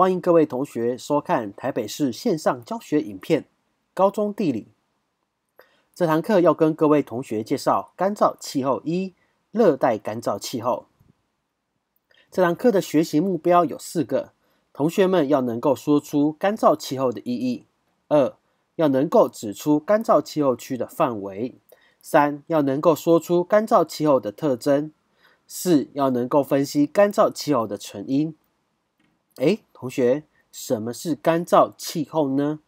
欢迎各位同学收看台北市线上教学影片《高中地理》。这堂课要跟各位同学介绍干燥气候一热带干燥气候。这堂课的学习目标有四个：，同学们要能够说出干燥气候的意义；二要能够指出干燥气候区的范围；三要能够说出干燥气候的特征；四要能够分析干燥气候的成因。哎，同学，什么是干燥气候呢？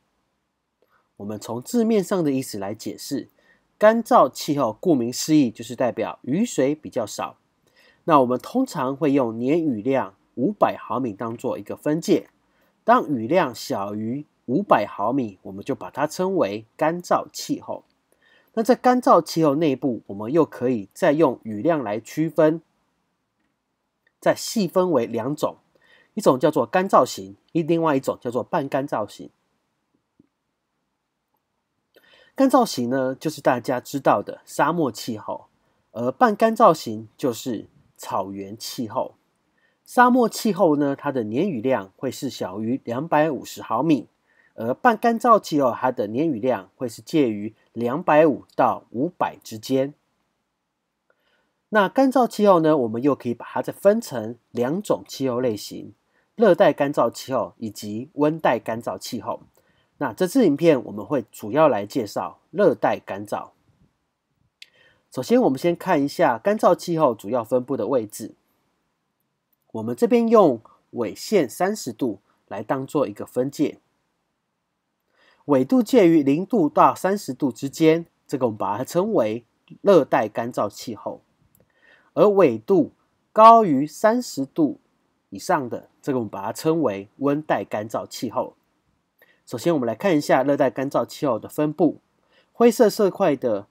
我们从字面上的意思来解释，干燥气候顾名思义就是代表雨水比较少。那我们通常会用年雨量五百毫米当做一个分界，当雨量小于五百毫米，我们就把它称为干燥气候。那在干燥气候内部，我们又可以再用雨量来区分，再细分为两种。一种叫做干燥型，另外一种叫做半干燥型。干燥型呢，就是大家知道的沙漠气候；而半干燥型就是草原气候。沙漠气候呢，它的年雨量会是小于两百五十毫米；而半干燥气候，它的年雨量会是介于两百五到五百之间。那干燥气候呢，我们又可以把它再分成两种气候类型。热带干燥气候以及温带干燥气候。那这次影片我们会主要来介绍热带干燥。首先，我们先看一下干燥气候主要分布的位置。我们这边用纬线三十度来当做一个分界，纬度介于零度到三十度之间，这个我们把它称为热带干燥气候，而纬度高于三十度。以上的这个，我们把它称为温带干燥气候。首先，我们来看一下热带干燥气候的分布。灰色色块的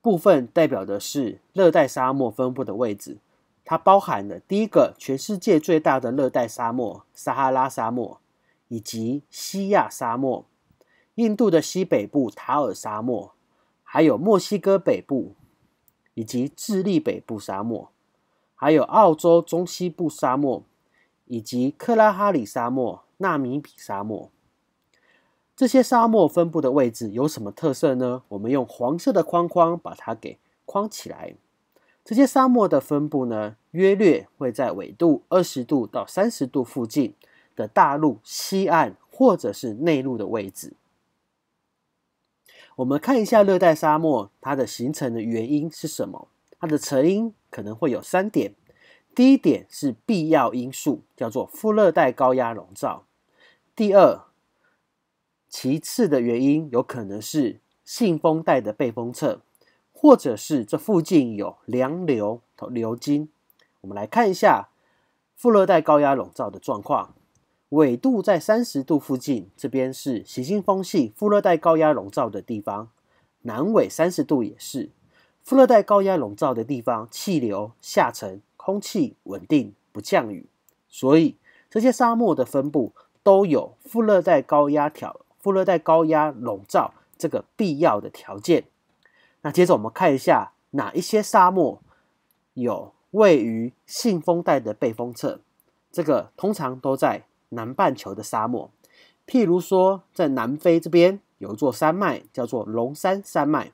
部分代表的是热带沙漠分布的位置，它包含了第一个全世界最大的热带沙漠——撒哈拉沙漠，以及西亚沙漠、印度的西北部塔尔沙漠，还有墨西哥北部以及智利北部沙漠。还有澳洲中西部沙漠，以及克拉哈里沙漠、纳米比沙漠，这些沙漠分布的位置有什么特色呢？我们用黄色的框框把它给框起来。这些沙漠的分布呢，约略会在纬度二十度到三十度附近的大陆西岸或者是内陆的位置。我们看一下热带沙漠它的形成的原因是什么？它的成因可能会有三点，第一点是必要因素，叫做副热带高压笼罩。第二，其次的原因有可能是信风带的背风侧，或者是这附近有凉流流经。我们来看一下副热带高压笼罩的状况，纬度在三十度附近，这边是行星风系副热带高压笼罩的地方，南纬三十度也是。副热带高压笼罩的地方，气流下沉，空气稳定，不降雨，所以这些沙漠的分布都有副热带高压条、副热带高压笼罩这个必要的条件。那接着我们看一下哪一些沙漠有位于信风带的背风侧，这个通常都在南半球的沙漠，譬如说在南非这边有一座山脉叫做龙山山脉。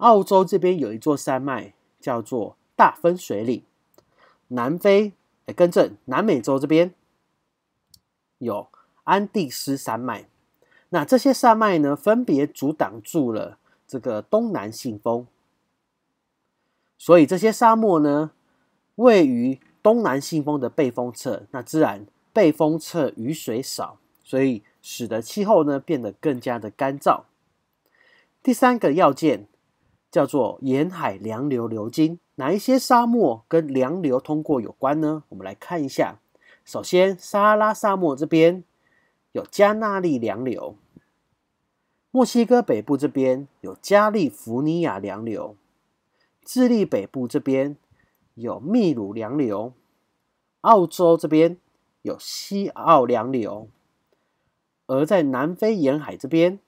澳洲这边有一座山脉叫做大分水岭，南非，哎，更正，南美洲这边有安第斯山脉。那这些山脉呢，分别阻挡住了这个东南信风，所以这些沙漠呢，位于东南信风的背风侧，那自然背风侧雨水少，所以使得气候呢变得更加的干燥。第三个要件。叫做沿海凉流流经，哪一些沙漠跟凉流通过有关呢？我们来看一下。首先，撒哈拉沙漠这边有加纳利凉流；墨西哥北部这边有加利福尼亚凉流；智利北部这边有秘鲁凉流；澳洲这边有西澳凉流；而在南非沿海这边。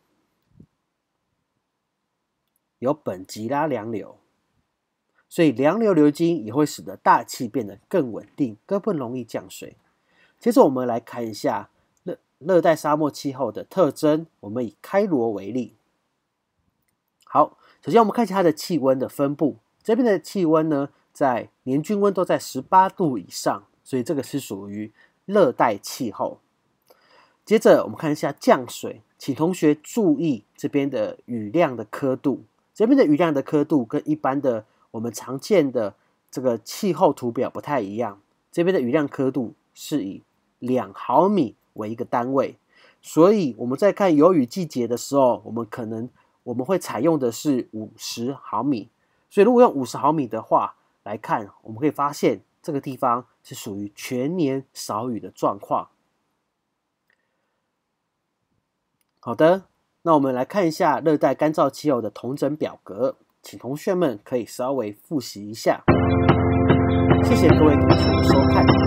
由本吉拉凉流，所以凉流流经也会使得大气变得更稳定，更不容易降水。接着我们来看一下热热带沙漠气候的特征。我们以开罗为例。好，首先我们看一下它的气温的分布。这边的气温呢，在年均温都在十八度以上，所以这个是属于热带气候。接着我们看一下降水，请同学注意这边的雨量的刻度。这边的雨量的刻度跟一般的我们常见的这个气候图表不太一样。这边的雨量刻度是以两毫米为一个单位，所以我们在看有雨季节的时候，我们可能我们会采用的是五十毫米。所以如果用五十毫米的话来看，我们可以发现这个地方是属于全年少雨的状况。好的。那我们来看一下热带干燥气候的同整表格，请同学们可以稍微复习一下。谢谢各位同学的收看。